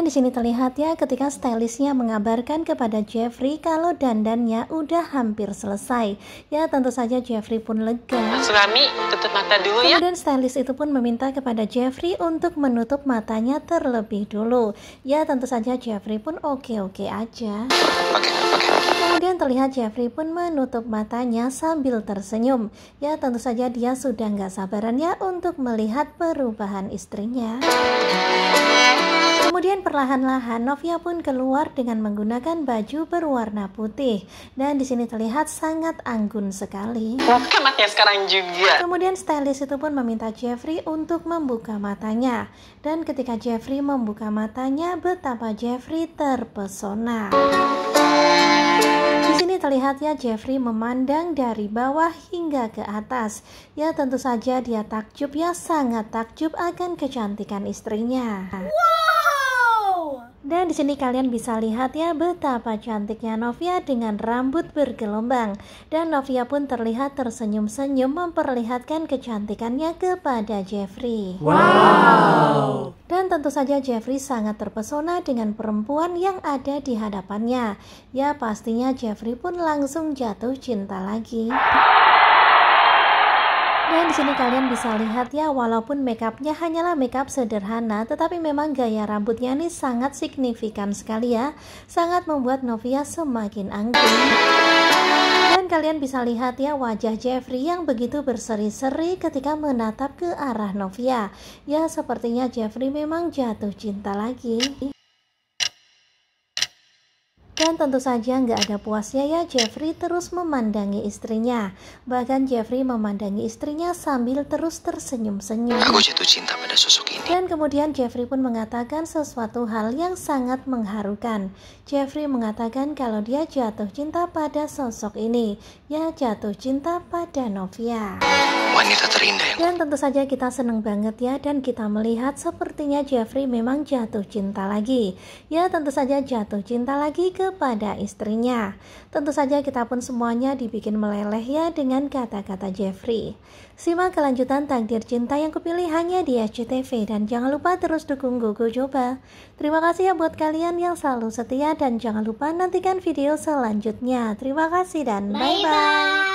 di sini terlihat ya ketika stylistnya mengabarkan kepada Jeffrey kalau dandannya udah hampir selesai. Ya tentu saja Jeffrey pun lega. Tsunami, tutup mata dulu ya. Kemudian stylist itu pun meminta kepada Jeffrey untuk menutup matanya terlebih dulu. Ya tentu saja Jeffrey pun oke-oke aja. Oke, oke. Kemudian terlihat Jeffrey pun menutup matanya sambil tersenyum. Ya tentu saja dia sudah nggak sabarannya untuk melihat perubahan istrinya. Kemudian perlahan-lahan Novia pun keluar dengan menggunakan baju berwarna putih dan di sini terlihat sangat anggun sekali. Buka sekarang juga. Kemudian stylist itu pun meminta Jeffrey untuk membuka matanya dan ketika Jeffrey membuka matanya betapa Jeffrey terpesona. Di sini terlihat ya Jeffrey memandang dari bawah hingga ke atas. Ya tentu saja dia takjub ya sangat takjub akan kecantikan istrinya. Wow. Dan di sini kalian bisa lihat ya betapa cantiknya Novia dengan rambut bergelombang. Dan Novia pun terlihat tersenyum-senyum memperlihatkan kecantikannya kepada Jeffrey. Wow! Dan tentu saja Jeffrey sangat terpesona dengan perempuan yang ada di hadapannya. Ya pastinya Jeffrey pun langsung jatuh cinta lagi teman di sini kalian bisa lihat ya walaupun makeupnya hanyalah makeup sederhana tetapi memang gaya rambutnya ini sangat signifikan sekali ya sangat membuat Novia semakin anggun dan kalian bisa lihat ya wajah Jeffrey yang begitu berseri-seri ketika menatap ke arah Novia ya sepertinya Jeffrey memang jatuh cinta lagi tentu saja nggak ada puasnya ya Jeffrey terus memandangi istrinya. Bahkan Jeffrey memandangi istrinya sambil terus tersenyum-senyum. Aku jatuh cinta pada sosok ini. Dan kemudian Jeffrey pun mengatakan sesuatu hal yang sangat mengharukan. Jeffrey mengatakan kalau dia jatuh cinta pada sosok ini. Ya jatuh cinta pada Novia wanita terindah yang... Dan tentu saja kita seneng banget ya dan kita melihat sepertinya Jeffrey memang jatuh cinta lagi. Ya tentu saja jatuh cinta lagi kepada istrinya. Tentu saja kita pun semuanya dibikin meleleh ya dengan kata-kata Jeffrey. Simak kelanjutan takdir cinta yang kupilih hanya di SCTV dan jangan lupa terus dukung Gogo Coba. Terima kasih ya buat kalian yang selalu setia dan jangan lupa nantikan video selanjutnya. Terima kasih dan bye-bye.